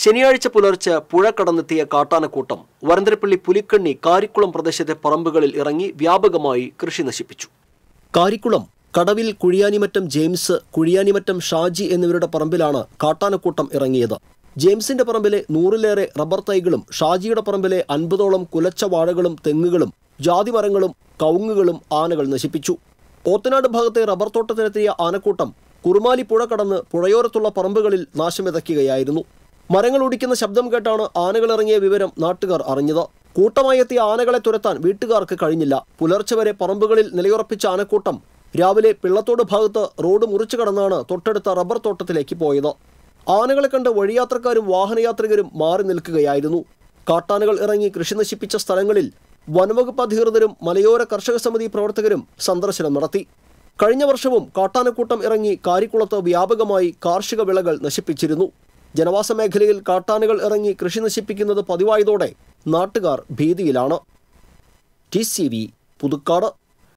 ശനിയാഴ്ച പുലർച്ചെ പുഴ കടന്നെത്തിയ കാട്ടാനക്കൂട്ടം വരന്തരപ്പള്ളി പുലിക്കണ്ണി കാരിക്കുളം പ്രദേശത്തെ പറമ്പുകളിൽ ഇറങ്ങി വ്യാപകമായി കൃഷി നശിപ്പിച്ചു കാരിക്കുളം കടവിൽ കുഴിയാനിമറ്റം ജെയിംസ് കുഴിയാനിമറ്റം ഷാജി എന്നിവരുടെ പറമ്പിലാണ് കാട്ടാനക്കൂട്ടം ഇറങ്ങിയത് ജെയിംസിന്റെ പറമ്പിലെ നൂറിലേറെ റബ്ബർ തൈകളും ഷാജിയുടെ പറമ്പിലെ അൻപതോളം കുലച്ച വാഴകളും തെങ്ങുകളും ജാതിമരങ്ങളും കൗങ്ങുകളും ആനകൾ നശിപ്പിച്ചു ഓത്തനാട് ഭാഗത്തെ റബ്ബർ തോട്ടത്തിനെത്തിയ ആനക്കൂട്ടം കുറുമാലി പുഴ കടന്ന് പുഴയോരത്തുള്ള പറമ്പുകളിൽ നാശമിതയ്ക്കുകയായിരുന്നു മരങ്ങൾ ഒടിക്കുന്ന ശബ്ദം കേട്ടാണ് ആനകൾ ഇറങ്ങിയ വിവരം നാട്ടുകാർ അറിഞ്ഞത് കൂട്ടമായി എത്തിയ ആനകളെ തുരത്താൻ വീട്ടുകാർക്ക് കഴിഞ്ഞില്ല പുലർച്ചെ വരെ പറമ്പുകളിൽ നിലയുറപ്പിച്ച ആനക്കൂട്ടം രാവിലെ പിള്ളത്തോട് ഭാഗത്ത് റോഡ് മുറിച്ചു കടന്നാണ് തൊട്ടടുത്ത റബ്ബർ തോട്ടത്തിലേക്ക് പോയത് ആനകളെ കണ്ട് വഴിയാത്രക്കാരും വാഹനയാത്രികരും മാറി നിൽക്കുകയായിരുന്നു കാട്ടാനകൾ ഇറങ്ങി കൃഷി നശിപ്പിച്ച സ്ഥലങ്ങളിൽ വനവകുപ്പ് അധികൃതരും മലയോര കർഷക സമിതി പ്രവർത്തകരും സന്ദർശനം നടത്തി കഴിഞ്ഞ വർഷവും കാട്ടാനക്കൂട്ടം ഇറങ്ങി കാരിക്കുളത്ത് വ്യാപകമായി കാർഷിക വിളകൾ നശിപ്പിച്ചിരുന്നു ജനവാസ മേഖലയിൽ കാട്ടാനകൾ ഇറങ്ങി കൃഷി നശിപ്പിക്കുന്നത് പതിവായതോടെ നാട്ടുകാർ ഭീതിയിലാണ് ടി സി വി പുതുക്കാട്